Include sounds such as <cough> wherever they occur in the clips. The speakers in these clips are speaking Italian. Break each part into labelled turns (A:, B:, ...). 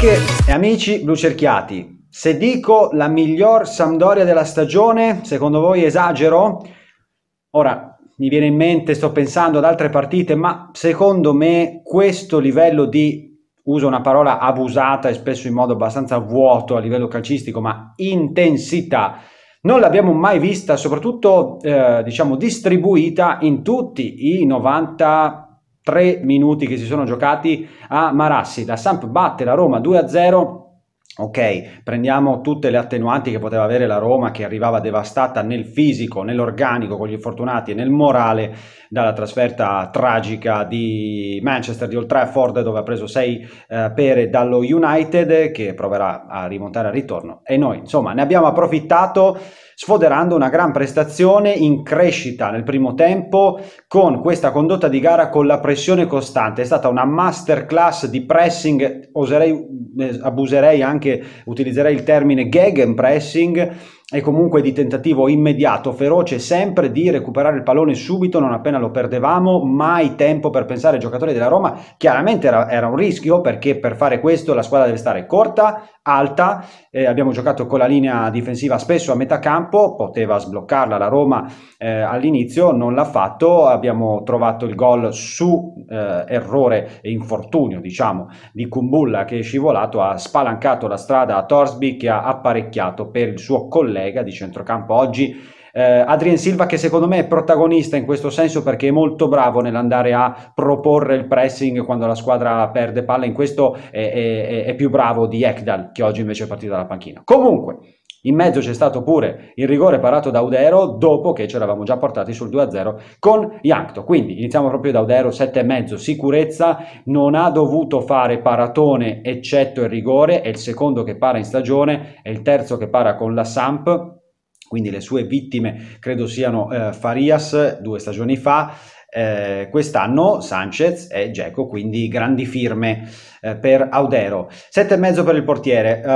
A: Amiche e amici blucerchiati, se dico la miglior Sampdoria della stagione, secondo voi esagero? Ora, mi viene in mente, sto pensando ad altre partite, ma secondo me questo livello di, uso una parola abusata e spesso in modo abbastanza vuoto a livello calcistico, ma intensità, non l'abbiamo mai vista, soprattutto eh, diciamo distribuita in tutti i 90 tre minuti che si sono giocati a Marassi. La Samp batte la Roma 2-0. Ok, prendiamo tutte le attenuanti che poteva avere la Roma che arrivava devastata nel fisico, nell'organico con gli infortunati e nel morale dalla trasferta tragica di Manchester di Old Trafford dove ha preso 6 eh, pere dallo United che proverà a rimontare al ritorno e noi insomma ne abbiamo approfittato sfoderando una gran prestazione in crescita nel primo tempo con questa condotta di gara con la pressione costante. È stata una masterclass di pressing, oserei, eh, abuserei anche, utilizzerei il termine pressing e comunque di tentativo immediato, feroce sempre di recuperare il pallone subito, non appena lo perdevamo, mai tempo per pensare ai giocatori della Roma. Chiaramente era, era un rischio perché per fare questo la squadra deve stare corta, alta, eh, abbiamo giocato con la linea difensiva spesso a metà campo, poteva sbloccarla la Roma eh, all'inizio, non l'ha fatto, abbiamo trovato il gol su eh, errore e infortunio diciamo di Kumbulla che è scivolato, ha spalancato la strada a Torsby che ha apparecchiato per il suo collega di centrocampo oggi eh, Adrien Silva che secondo me è protagonista in questo senso perché è molto bravo nell'andare a proporre il pressing quando la squadra perde palla, in questo è, è, è più bravo di Ekdal che oggi invece è partito dalla panchina. Comunque, in mezzo c'è stato pure il rigore parato da Udero dopo che ci eravamo già portati sul 2-0 con Jankto. Quindi iniziamo proprio da Udero, 7,5 sicurezza, non ha dovuto fare paratone eccetto il rigore, è il secondo che para in stagione, è il terzo che para con la Samp quindi le sue vittime credo siano eh, Farias due stagioni fa, eh, quest'anno Sanchez e Geco, quindi grandi firme eh, per Audero. 7,5 per il portiere. Uh,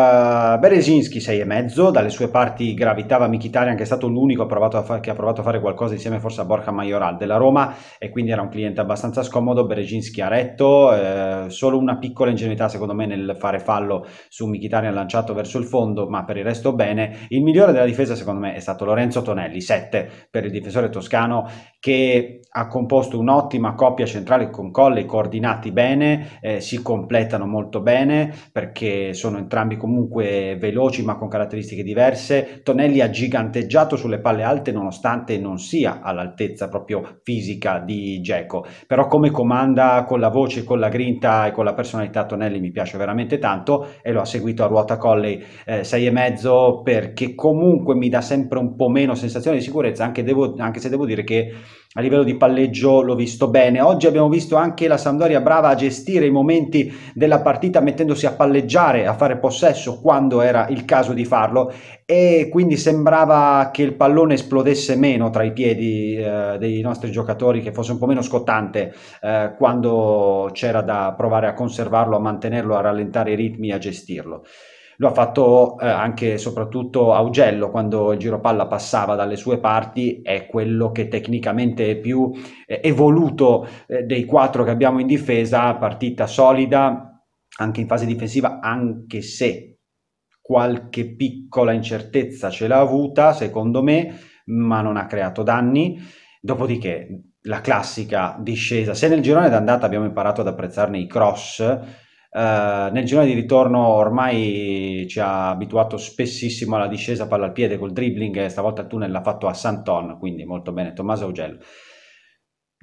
A: eh, Berezinski 6,5, dalle sue parti gravitava Mkhitaryan che è stato l'unico che ha provato a fare qualcosa insieme forse a Borja Majoral della Roma e quindi era un cliente abbastanza scomodo. Berezinski ha retto, eh, solo una piccola ingenuità secondo me nel fare fallo su Mkhitaryan lanciato verso il fondo, ma per il resto bene. Il migliore della difesa secondo me è stato Lorenzo Tonelli, 7 per il difensore toscano che ha composto un'ottima coppia centrale con Colle coordinati bene, eh, si completa completano molto bene perché sono entrambi comunque veloci ma con caratteristiche diverse. Tonelli ha giganteggiato sulle palle alte nonostante non sia all'altezza proprio fisica di Geco, però come comanda con la voce, con la grinta e con la personalità Tonelli mi piace veramente tanto e lo ha seguito a ruota Colley eh, 6,5 perché comunque mi dà sempre un po' meno sensazione di sicurezza anche, devo, anche se devo dire che a livello di palleggio l'ho visto bene. Oggi abbiamo visto anche la Sampdoria brava a gestire i momenti della partita mettendosi a palleggiare, a fare possesso quando era il caso di farlo e quindi sembrava che il pallone esplodesse meno tra i piedi eh, dei nostri giocatori, che fosse un po' meno scottante eh, quando c'era da provare a conservarlo, a mantenerlo, a rallentare i ritmi, a gestirlo. Lo ha fatto eh, anche e soprattutto Augello quando il giropalla passava dalle sue parti, è quello che tecnicamente è più eh, evoluto eh, dei quattro che abbiamo in difesa, partita solida anche in fase difensiva, anche se qualche piccola incertezza ce l'ha avuta, secondo me, ma non ha creato danni. Dopodiché la classica discesa, se nel girone d'andata abbiamo imparato ad apprezzarne i cross, eh, nel girone di ritorno ormai ci ha abituato spessissimo alla discesa palla al piede col dribbling, e stavolta il tunnel l'ha fatto a Santon, quindi molto bene Tommaso Augello.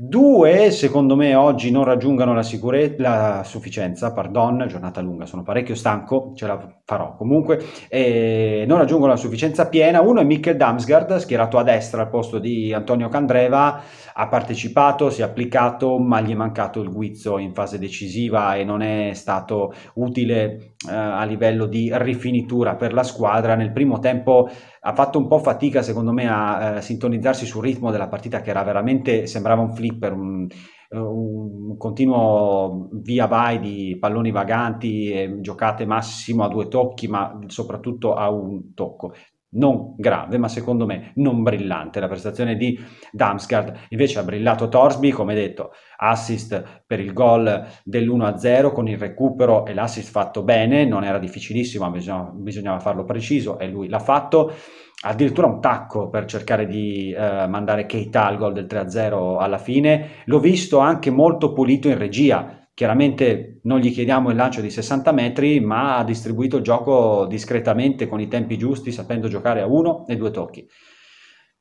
A: Due, secondo me, oggi non raggiungono la, sicure- la sufficienza, pardon, giornata lunga, sono parecchio stanco, ce la farò comunque, eh, non raggiungono la sufficienza piena. Uno è Mikkel Damsgaard, schierato a destra al posto di Antonio Candreva, ha partecipato, si è applicato, ma gli è mancato il guizzo in fase decisiva e non è stato utile eh, a livello di rifinitura per la squadra. Nel primo tempo ha fatto un po' fatica, secondo me, a eh, sintonizzarsi sul ritmo della partita, che era veramente, sembrava un flipper, un, un continuo via vai di palloni vaganti, giocate massimo a due tocchi, ma soprattutto a un tocco non grave, ma secondo me non brillante. La prestazione di Damsgaard invece ha brillato Torsby, come detto, assist per il gol dell'1-0 con il recupero e l'assist fatto bene, non era difficilissimo, bisognava, bisognava farlo preciso e lui l'ha fatto. Addirittura un tacco per cercare di eh, mandare Keita al gol del 3-0 alla fine. L'ho visto anche molto pulito in regia, Chiaramente non gli chiediamo il lancio di 60 metri, ma ha distribuito il gioco discretamente con i tempi giusti, sapendo giocare a uno e due tocchi.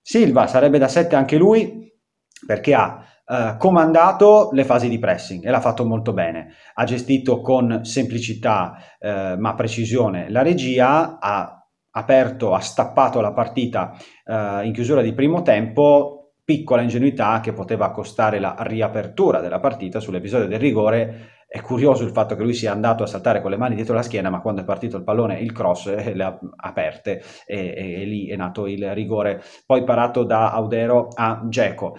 A: Silva sarebbe da 7 anche lui, perché ha eh, comandato le fasi di pressing e l'ha fatto molto bene. Ha gestito con semplicità eh, ma precisione la regia, ha aperto, ha stappato la partita eh, in chiusura di primo tempo piccola ingenuità che poteva costare la riapertura della partita sull'episodio del rigore. È curioso il fatto che lui sia andato a saltare con le mani dietro la schiena, ma quando è partito il pallone, il cross eh, le ha aperte e, e, e, lì è nato il rigore, poi parato da Audero a Geco.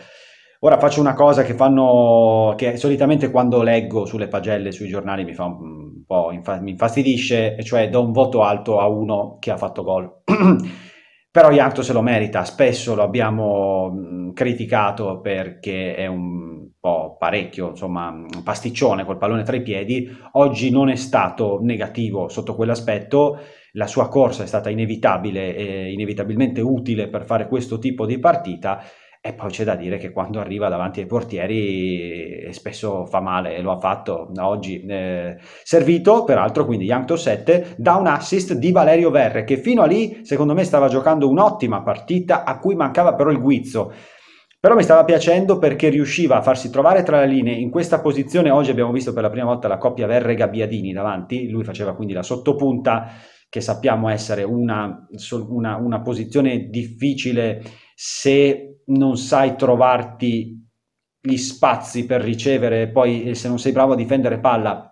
A: Ora faccio una cosa che fanno, che solitamente quando leggo sulle pagelle, sui giornali mi fa un po', infa, mi infastidisce, cioè do un voto alto a uno che ha fatto gol. <clears throat> Però Jankto se lo merita, spesso lo abbiamo mm, criticato perché è un po' parecchio, insomma, pasticcione col pallone tra i piedi. Oggi non è stato negativo sotto quell'aspetto, la sua corsa è stata inevitabile e inevitabilmente utile per fare questo tipo di partita e poi c'è da dire che quando arriva davanti ai portieri eh, spesso fa male e lo ha fatto oggi. Eh, servito, peraltro, quindi Yankto 7 da un assist di Valerio Verre che fino a lì secondo me stava giocando un'ottima partita a cui mancava però il guizzo. Però mi stava piacendo perché riusciva a farsi trovare tra le linee in questa posizione. Oggi abbiamo visto per la prima volta la coppia Verre Gabbiadini davanti, lui faceva quindi la sottopunta che sappiamo essere una, una, una posizione difficile se non sai trovarti gli spazi per ricevere, poi eh, se non sei bravo a difendere palla,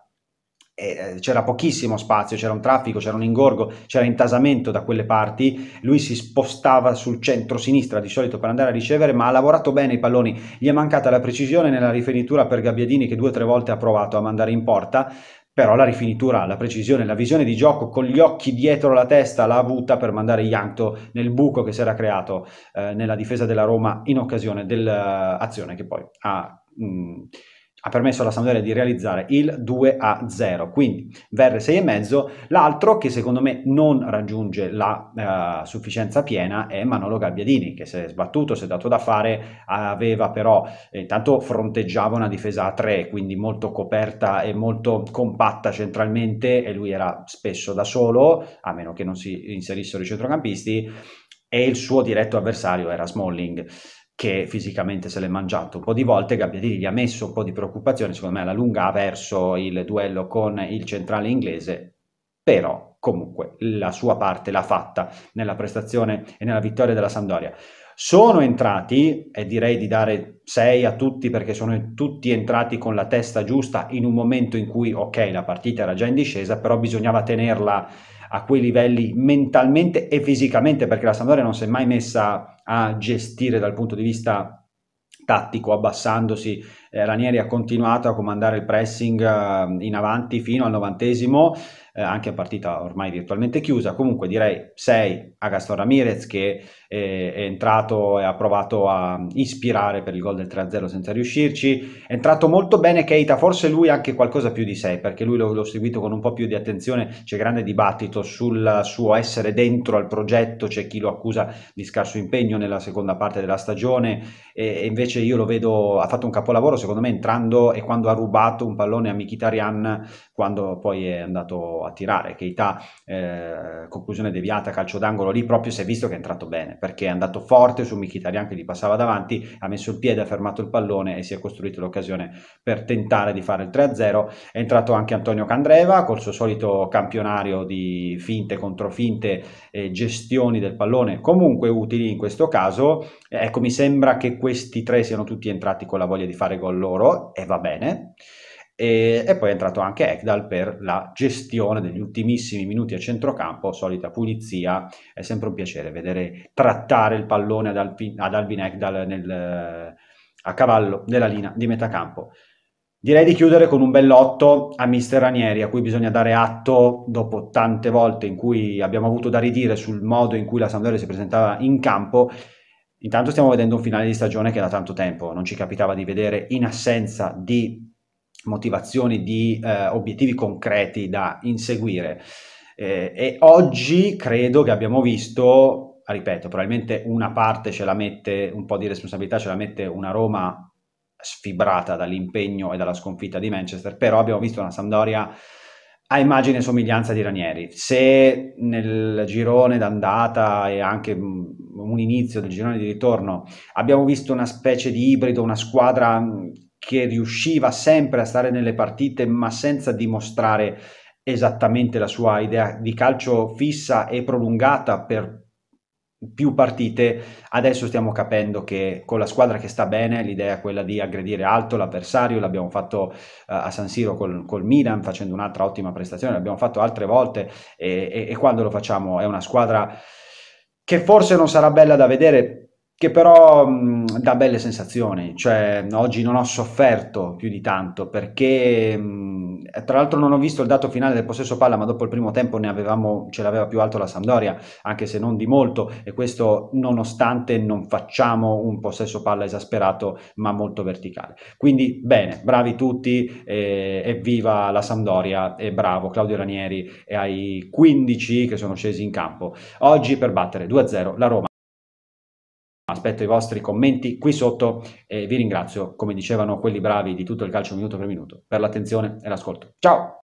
A: eh, eh, c'era pochissimo spazio, c'era un traffico, c'era un ingorgo, c'era intasamento da quelle parti, lui si spostava sul centro-sinistra di solito per andare a ricevere, ma ha lavorato bene i palloni, gli è mancata la precisione nella rifinitura per Gabbiadini che due o tre volte ha provato a mandare in porta, però la rifinitura, la precisione, la visione di gioco con gli occhi dietro la testa l'ha avuta per mandare Jankto nel buco che si era creato eh, nella difesa della Roma in occasione dell'azione che poi ha... Mh, mm, ha permesso alla Sampdoria di realizzare il 2 a 0, quindi Verre 6,5. L'altro che secondo me non raggiunge la uh, sufficienza piena è Manolo Gabbiadini, che si è sbattuto, si è dato da fare, aveva però, eh, intanto eh, fronteggiava una difesa a 3, quindi molto coperta e molto compatta centralmente e lui era spesso da solo, a meno che non si inserissero i centrocampisti e il suo diretto avversario era Smalling che fisicamente se l'è mangiato un po' di volte, Gabbiadini gli ha messo un po' di preoccupazione, secondo me alla lunga, ha verso il duello con il centrale inglese, però comunque la sua parte l'ha fatta nella prestazione e nella vittoria della Sampdoria. Sono entrati, e direi di dare 6 a tutti perché sono tutti entrati con la testa giusta in un momento in cui, ok, la partita era già in discesa, però bisognava tenerla a quei livelli mentalmente e fisicamente, perché la Sampdoria non si è mai messa a gestire dal punto di vista tattico, abbassandosi. Eh, Ranieri ha continuato a comandare il pressing eh, in avanti fino al novantesimo eh, anche a partita ormai virtualmente chiusa. Comunque direi 6 a Gaston Ramirez che eh, è entrato e ha provato a ispirare per il gol del 3-0 senza riuscirci. È entrato molto bene Keita, forse lui anche qualcosa più di 6 perché lui l'ho, l'ho seguito con un po' più di attenzione, c'è grande dibattito sul suo essere dentro al progetto, c'è chi lo accusa di scarso impegno nella seconda parte della stagione e, e invece io lo vedo, ha fatto un capolavoro secondo me entrando e quando ha rubato un pallone a Mkhitaryan quando poi è andato a tirare. Keita, eh, conclusione deviata, calcio d'angolo lì, proprio si è visto che è entrato bene, perché è andato forte su Mkhitaryan che gli passava davanti, ha messo il piede, ha fermato il pallone e si è costruito l'occasione per tentare di fare il 3-0. È entrato anche Antonio Candreva col suo solito campionario di finte contro finte eh, gestioni del pallone, comunque utili in questo caso. Ecco, mi sembra che questi tre siano tutti entrati con la voglia di fare gol loro e va bene. E, e, poi è entrato anche Ekdal per la gestione degli ultimissimi minuti a centrocampo, solita pulizia, è sempre un piacere vedere trattare il pallone ad, Alpin, ad Alvin Ekdal nel, a cavallo della linea di metà campo. Direi di chiudere con un bell'otto a Mister Ranieri, a cui bisogna dare atto dopo tante volte in cui abbiamo avuto da ridire sul modo in cui la Sampdoria si presentava in campo. Intanto stiamo vedendo un finale di stagione che da tanto tempo non ci capitava di vedere in assenza di motivazioni di eh, obiettivi concreti da inseguire. Eh, e oggi credo che abbiamo visto, ripeto, probabilmente una parte ce la mette, un po' di responsabilità ce la mette una Roma sfibrata dall'impegno e dalla sconfitta di Manchester, però abbiamo visto una Sampdoria a immagine e somiglianza di Ranieri. Se nel girone d'andata e anche mm, un inizio del girone di ritorno abbiamo visto una specie di ibrido, una squadra mm, che riusciva sempre a stare nelle partite ma senza dimostrare esattamente la sua idea di calcio fissa e prolungata per più partite, adesso stiamo capendo che con la squadra che sta bene l'idea è quella di aggredire alto l'avversario, l'abbiamo fatto uh, a San Siro col, col, Milan facendo un'altra ottima prestazione, l'abbiamo fatto altre volte e, e, e quando lo facciamo è una squadra che forse non sarà bella da vedere che però mh, dà belle sensazioni, cioè oggi non ho sofferto più di tanto perché mh, tra l'altro non ho visto il dato finale del possesso palla, ma dopo il primo tempo ne avevamo, ce l'aveva più alto la Sampdoria, anche se non di molto, e questo nonostante non facciamo un possesso palla esasperato, ma molto verticale. Quindi bene, bravi tutti, eh, evviva la Sampdoria e bravo Claudio Ranieri e ai 15 che sono scesi in campo oggi per battere 2-0 la Roma aspetto i vostri commenti qui sotto e vi ringrazio, come dicevano quelli bravi di tutto il calcio minuto per minuto, per l'attenzione e l'ascolto. Ciao!